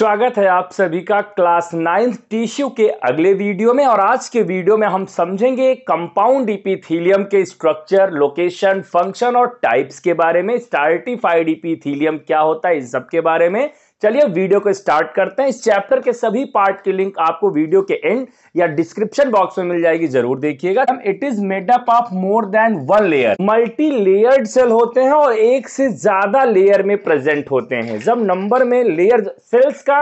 स्वागत है आप सभी का क्लास नाइन्थ टिश्यू के अगले वीडियो में और आज के वीडियो में हम समझेंगे कंपाउंड इपीथीलियम के स्ट्रक्चर लोकेशन फंक्शन और टाइप्स के बारे में स्टार्टिफाइड इपीथीलियम क्या होता है इस सब के बारे में चलिए वीडियो को स्टार्ट करते हैं इस चैप्टर के सभी पार्ट की लिंक आपको वीडियो के एंड या डिस्क्रिप्शन बॉक्स में मिल जाएगी जरूर देखिएगा it is made up of more than one layer multi layered cell होते हैं और एक से ज्यादा लेयर में प्रेजेंट होते हैं जब नंबर में लेयर सेल्स का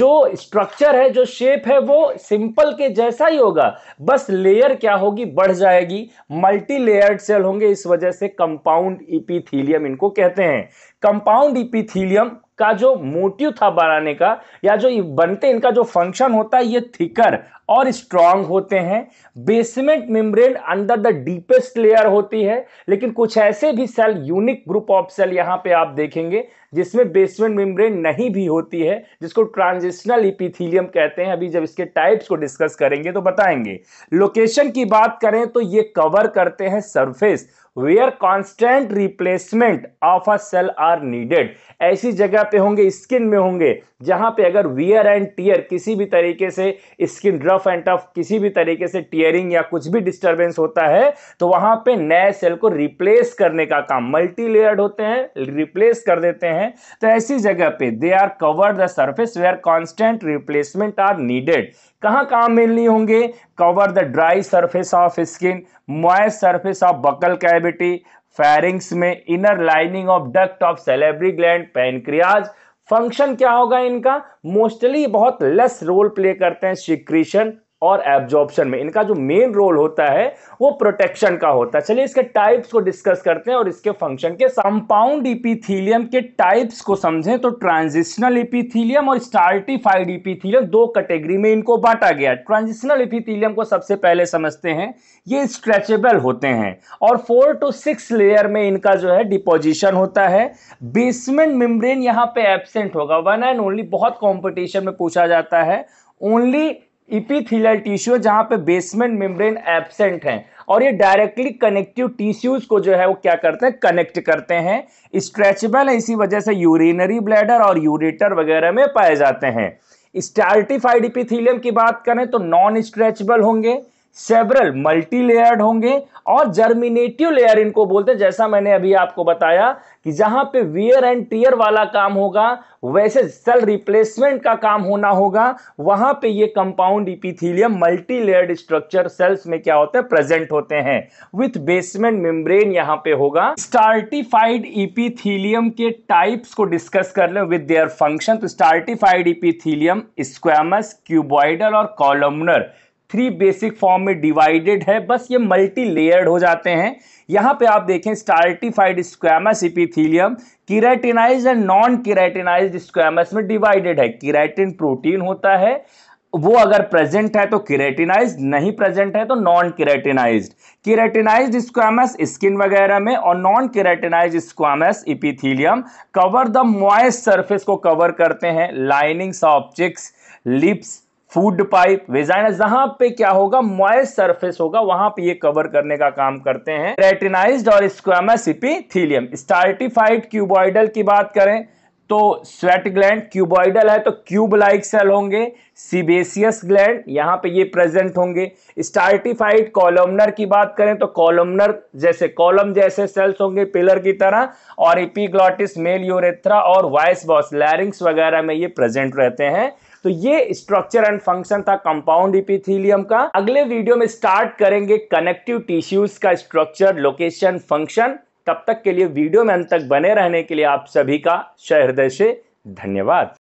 जो स्ट्रक्चर है जो शेप है वो सिंपल के जैसा ही होगा बस लेयर क्या होगी बढ़ जाएगी मल्टी लेयर्ड सेल होंगे इस वजह से कंपाउंड इपीथीलियम इनको कहते हैं कंपाउंड इपीथीलियम का जो मोटिव था बनाने का या जो बनते इनका जो फंक्शन होता है ये थिकर और स्ट्रांग होते हैं basement membrane under the deepest layer होती है लेकिन कुछ ऐसे भी cell unique group of cell यहाँ पे आप देखेंगे जिसमें बेसमेंट मेम्ब्रेन नहीं भी होती है जिसको ट्रांजिशनल इपिथीलियम कहते हैं अभी जब इसके टाइप्स को डिस्कस करेंगे तो बताएंगे लोकेशन की बात करें तो ये कवर करते हैं surface where constant replacement of a cell are needed ऐसी जगह पे होंगे स्किन में होंगे जहां पे अगर वियर एंड टीयर किसी भी तरीके से स्किन रफ एंड टफ किसी भी तरीके से टीयरिंग या कुछ भी डिस्टरबेंस होता है तो वहां पे नए सेल को रिप्लेस करने का काम मल्टी लेयर्ड होते हैं रिप्लेस कर देते हैं तो ऐसी जगह पे they are covered the surface where constant replacement are needed कहाँ काम मिलनी होंगे cover the dry surface of skin moist surface of buccal cavity pharynx में inner lining of duct of salivary gland pancreas function क्या होगा इनका mostly बहुत less role play करते हैं सिक्रीशन और एब्जॉर्प्शन में इनका जो मेन रोल होता है वो प्रोटेक्शन का होता है चलिए इसके टाइप्स को डिस्कस करते हैं और इसके फंक्शन के कंपाउंड इपीथीलियम के टाइप्स को समझें तो ट्रांजिशनल इपीथीलियम और स्टार्टिफाइड इपीथीलियम दो कैटेगरी में इनको बांटा गया ट्रांजिशनल इपीथीलियम को सबसे पहले समझते हैं ये स्ट्रेचेबल होते हैं और फोर टू सिक्स लेयर में इनका जो है डिपोजिशन होता है बेसमेंट मेम्ब्रेन यहाँ पे एबसेंट होगा वन एंड ओनली बहुत कॉम्पिटिशन में पूछा जाता है ओनली इपीथिलियल टिश्यू है जहां पे बेसमेंट मेम्ब्रेन एब्सेंट है और ये डायरेक्टली कनेक्टिव टिश्यूज को जो है वो क्या करते हैं कनेक्ट करते हैं स्ट्रेचेबल है इसी वजह से यूरिनरी ब्लैडर और यूरेटर वगैरह में पाए जाते हैं स्टार्टिफाइड इपीथिलियम की बात करें तो नॉन स्ट्रेचेबल होंगे सेवरल मल्टी लेयर्ड होंगे और जर्मिनेटिव लेयर इनको बोलते हैं जैसा मैंने अभी आपको बताया कि जहां पे वियर एंड टीयर वाला काम होगा वैसे सेल रिप्लेसमेंट का काम होना होगा वहां पे ये compound epithelium multi layered structure cells में क्या होते हैं प्रेजेंट होते हैं विथ बेसमेंट मेम्ब्रेन यहां पे होगा स्टार्टिफाइड इपिथीलियम के टाइप्स को डिस्कस कर ले विथ देयर फंक्शन तो स्टार्टिफाइड इपिथीलियम स्क्वेमस क्यूबॉइडल और कॉलमनर थ्री बेसिक फॉर्म में डिवाइडेड है बस ये मल्टी लेयर्ड हो जाते हैं यहाँ पे आप देखें stratified squamous epithelium keratinised and non keratinised squamous में डिवाइडेड है किराइटिन प्रोटीन होता है वो अगर प्रेजेंट है तो किरेटिनाइज नहीं प्रेजेंट है तो non keratinised keratinised squamous skin वगैरह में और non keratinised squamous epithelium cover the moist surface को कवर करते हैं linings of cheeks lips food pipe vagina जहां पे क्या होगा मॉइस सरफेस होगा वहां पे ये कवर करने का काम करते हैं रेटिनाइज्ड और स्क्वामस इपीथीलियम स्टार्टिफाइड क्यूबॉइडल की बात करें तो स्वेट ग्लैंड क्यूबॉइडल है तो क्यूब लाइक सेल होंगे सीबेसियस ग्लैंड यहाँ पे ये प्रेजेंट होंगे स्टार्टिफाइड कॉलमनर की बात करें तो कॉलमनर जैसे कॉलम जैसे सेल्स होंगे पिलर की तरह और इपीग्लॉटिस मेल यूरेथ्रा और वाइस बॉस लैरिंग्स वगैरह में ये प्रेजेंट रहते हैं तो ये स्ट्रक्चर एंड फंक्शन था कंपाउंड इपिथीलियम का अगले वीडियो में स्टार्ट करेंगे कनेक्टिव टिश्यूज का स्ट्रक्चर लोकेशन फंक्शन तब तक के लिए वीडियो में अंत तक बने रहने के लिए आप सभी का सहृदय से धन्यवाद